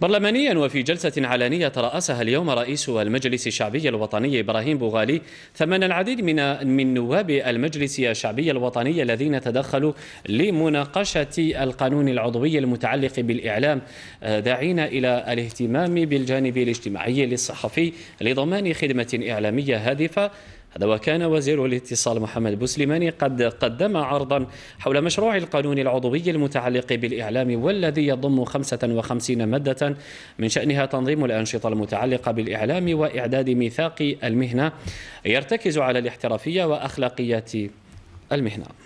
برلمانيا وفي جلسة علنية ترأسها اليوم رئيس المجلس الشعبي الوطني إبراهيم بوغالي ثمن العديد من من نواب المجلس الشعبي الوطني الذين تدخلوا لمناقشة القانون العضوي المتعلق بالإعلام آه، داعين إلى الاهتمام بالجانب الاجتماعي للصحفي لضمان خدمة إعلامية هادفة هذا وكان وزير الاتصال محمد بوسليماني قد قدم عرضا حول مشروع القانون العضوي المتعلق بالإعلام والذي يضم 55 مادة من شأنها تنظيم الأنشطة المتعلقة بالإعلام وإعداد ميثاق المهنة يرتكز على الاحترافية وأخلاقية المهنه